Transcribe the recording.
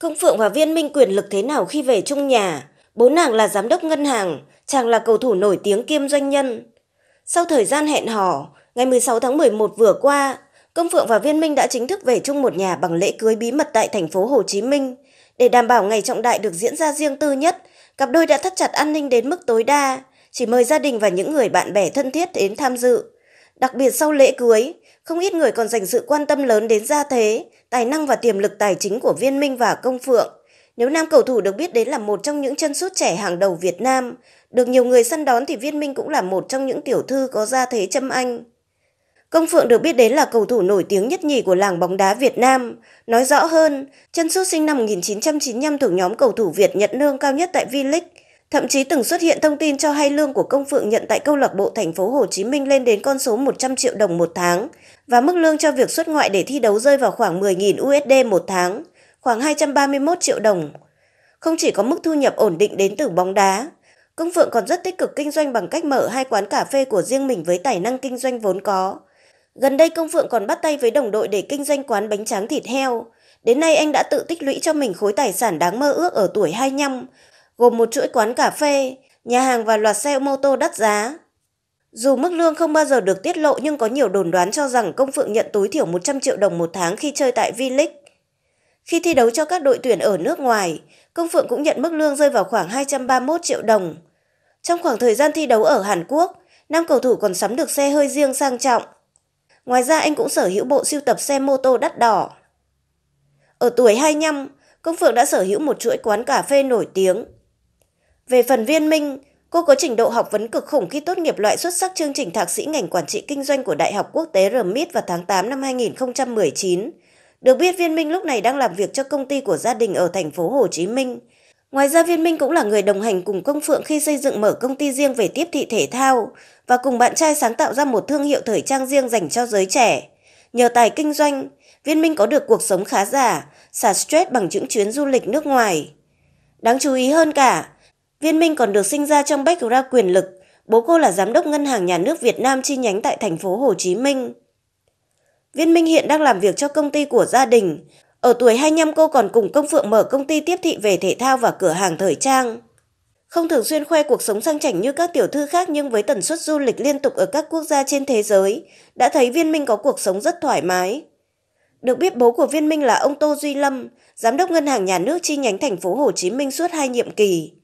Công Phượng và Viên Minh quyền lực thế nào khi về chung nhà? Bố nàng là giám đốc ngân hàng, chàng là cầu thủ nổi tiếng kiêm doanh nhân. Sau thời gian hẹn hò, ngày 16 tháng 11 vừa qua, Công Phượng và Viên Minh đã chính thức về chung một nhà bằng lễ cưới bí mật tại thành phố Hồ Chí Minh. Để đảm bảo ngày trọng đại được diễn ra riêng tư nhất, cặp đôi đã thắt chặt an ninh đến mức tối đa, chỉ mời gia đình và những người bạn bè thân thiết đến tham dự. Đặc biệt sau lễ cưới, không ít người còn dành sự quan tâm lớn đến gia thế, tài năng và tiềm lực tài chính của Viên Minh và Công Phượng. Nếu nam cầu thủ được biết đến là một trong những chân sút trẻ hàng đầu Việt Nam, được nhiều người săn đón thì Viên Minh cũng là một trong những tiểu thư có gia thế châm anh. Công Phượng được biết đến là cầu thủ nổi tiếng nhất nhì của làng bóng đá Việt Nam. Nói rõ hơn, chân sút sinh năm 1995 thuộc nhóm cầu thủ Việt nhận lương cao nhất tại V-League Thậm chí từng xuất hiện thông tin cho hay lương của công phượng nhận tại câu lạc bộ thành phố Hồ Chí Minh lên đến con số 100 triệu đồng một tháng và mức lương cho việc xuất ngoại để thi đấu rơi vào khoảng 10.000 USD một tháng, khoảng 231 triệu đồng. Không chỉ có mức thu nhập ổn định đến từ bóng đá, Công Phượng còn rất tích cực kinh doanh bằng cách mở hai quán cà phê của riêng mình với tài năng kinh doanh vốn có. Gần đây Công Phượng còn bắt tay với đồng đội để kinh doanh quán bánh tráng thịt heo. Đến nay anh đã tự tích lũy cho mình khối tài sản đáng mơ ước ở tuổi 25 gồm một chuỗi quán cà phê, nhà hàng và loạt xe mô tô đắt giá. Dù mức lương không bao giờ được tiết lộ nhưng có nhiều đồn đoán cho rằng Công Phượng nhận tối thiểu 100 triệu đồng một tháng khi chơi tại V-League. Khi thi đấu cho các đội tuyển ở nước ngoài, Công Phượng cũng nhận mức lương rơi vào khoảng 231 triệu đồng. Trong khoảng thời gian thi đấu ở Hàn Quốc, nam cầu thủ còn sắm được xe hơi riêng sang trọng. Ngoài ra anh cũng sở hữu bộ siêu tập xe mô tô đắt đỏ. Ở tuổi 25, Công Phượng đã sở hữu một chuỗi quán cà phê nổi tiếng, về phần Viên Minh, cô có trình độ học vấn cực khủng khi tốt nghiệp loại xuất sắc chương trình thạc sĩ ngành quản trị kinh doanh của Đại học Quốc tế RMIT vào tháng 8 năm 2019. Được biết Viên Minh lúc này đang làm việc cho công ty của gia đình ở thành phố Hồ Chí Minh. Ngoài ra Viên Minh cũng là người đồng hành cùng Công Phượng khi xây dựng mở công ty riêng về tiếp thị thể thao và cùng bạn trai sáng tạo ra một thương hiệu thời trang riêng dành cho giới trẻ. Nhờ tài kinh doanh, Viên Minh có được cuộc sống khá giả, xả stress bằng những chuyến du lịch nước ngoài. Đáng chú ý hơn cả, Viên Minh còn được sinh ra trong background quyền lực, bố cô là giám đốc ngân hàng nhà nước Việt Nam chi nhánh tại thành phố Hồ Chí Minh. Viên Minh hiện đang làm việc cho công ty của gia đình. Ở tuổi 25 cô còn cùng công phượng mở công ty tiếp thị về thể thao và cửa hàng thời trang. Không thường xuyên khoe cuộc sống sang chảnh như các tiểu thư khác nhưng với tần suất du lịch liên tục ở các quốc gia trên thế giới, đã thấy Viên Minh có cuộc sống rất thoải mái. Được biết bố của Viên Minh là ông Tô Duy Lâm, giám đốc ngân hàng nhà nước chi nhánh thành phố Hồ Chí Minh suốt hai nhiệm kỳ.